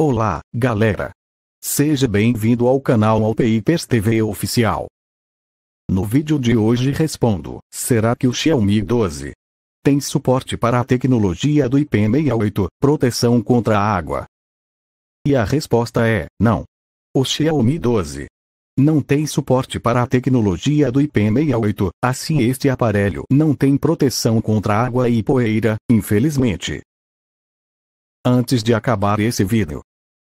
Olá, galera! Seja bem-vindo ao canal Alpipers TV Oficial. No vídeo de hoje respondo, será que o Xiaomi 12 tem suporte para a tecnologia do IP68, proteção contra a água? E a resposta é, não. O Xiaomi 12 não tem suporte para a tecnologia do IP68, assim este aparelho não tem proteção contra água e poeira, infelizmente. Antes de acabar esse vídeo,